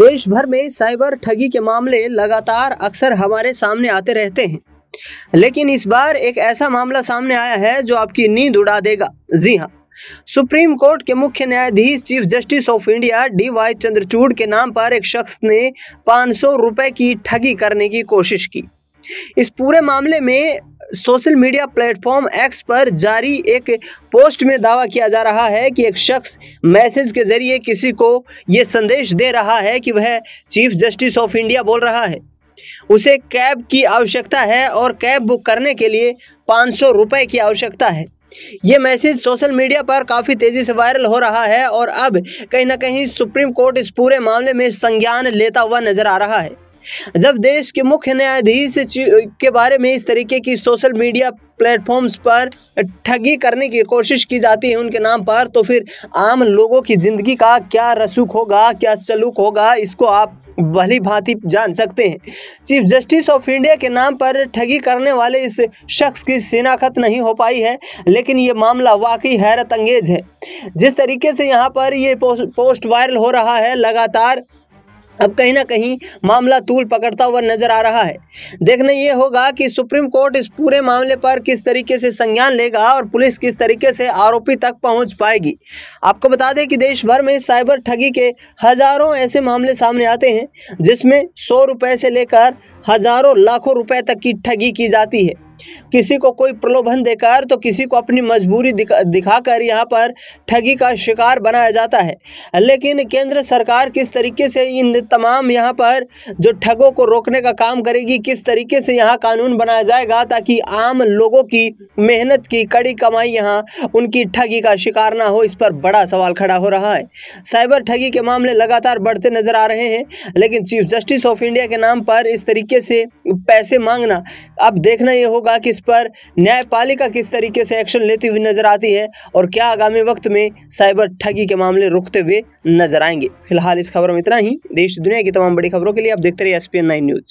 देश भर में साइबर ठगी के मामले लगातार अक्सर हमारे सामने आते रहते हैं लेकिन इस बार एक ऐसा मामला सामने आया है जो आपकी नींद उड़ा देगा जी हाँ सुप्रीम कोर्ट के मुख्य न्यायाधीश chief justice of India D Y Chandrachud के नाम पर एक शख्स ने पाँच रुपए की ठगी करने की कोशिश की इस पूरे मामले में सोशल मीडिया प्लेटफॉर्म एक्स पर जारी एक पोस्ट में दावा किया जा रहा है कि एक शख्स मैसेज के जरिए किसी को ये संदेश दे रहा है कि वह चीफ जस्टिस ऑफ इंडिया बोल रहा है उसे कैब की आवश्यकता है और कैब बुक करने के लिए पाँच सौ की आवश्यकता है ये मैसेज सोशल मीडिया पर काफ़ी तेज़ी से वायरल हो रहा है और अब कहीं ना कहीं सुप्रीम कोर्ट इस पूरे मामले में संज्ञान लेता हुआ नजर आ रहा है जब देश के मुख्य न्यायाधीश के बारे में इस तरीके की सोशल मीडिया प्लेटफॉर्म्स पर ठगी करने की कोशिश की जाती है उनके नाम पर तो फिर आम लोगों की ज़िंदगी का क्या रसूख होगा क्या सलूक होगा इसको आप भली भांति जान सकते हैं चीफ जस्टिस ऑफ इंडिया के नाम पर ठगी करने वाले इस शख्स की शिनाख्त नहीं हो पाई है लेकिन ये मामला वाकई हैरत अंगेज है जिस तरीके से यहाँ पर ये पोस्ट वायरल हो रहा है लगातार अब कहीं ना कहीं मामला तूल पकड़ता हुआ नजर आ रहा है देखना यह होगा कि सुप्रीम कोर्ट इस पूरे मामले पर किस तरीके से संज्ञान लेगा और पुलिस किस तरीके से आरोपी तक पहुंच पाएगी आपको बता दें कि देश भर में साइबर ठगी के हजारों ऐसे मामले सामने आते हैं जिसमें सौ रुपए से लेकर हजारों लाखों रुपए तक की ठगी की जाती है किसी को कोई प्रलोभन देकर तो किसी को अपनी मजबूरी दिखा दिखाकर यहाँ पर ठगी का शिकार बनाया जाता है लेकिन केंद्र सरकार किस तरीके से इन तमाम यहाँ पर जो ठगों को रोकने का काम करेगी किस तरीके से यहाँ कानून बनाया जाएगा ताकि आम लोगों की मेहनत की कड़ी कमाई यहाँ उनकी ठगी का शिकार ना हो इस पर बड़ा सवाल खड़ा हो रहा है साइबर ठगी के मामले लगातार बढ़ते नजर आ रहे हैं लेकिन चीफ जस्टिस ऑफ इंडिया के नाम पर इस तरीके से पैसे मांगना अब देखना यह होगा कि इस पर न्यायपालिका किस तरीके से एक्शन लेती हुई नजर आती है और क्या आगामी वक्त में साइबर ठगी के मामले रुकते हुए नजर आएंगे फिलहाल इस खबर में इतना ही देश दुनिया की तमाम बड़ी खबरों के लिए आप देखते रहिए एस न्यूज़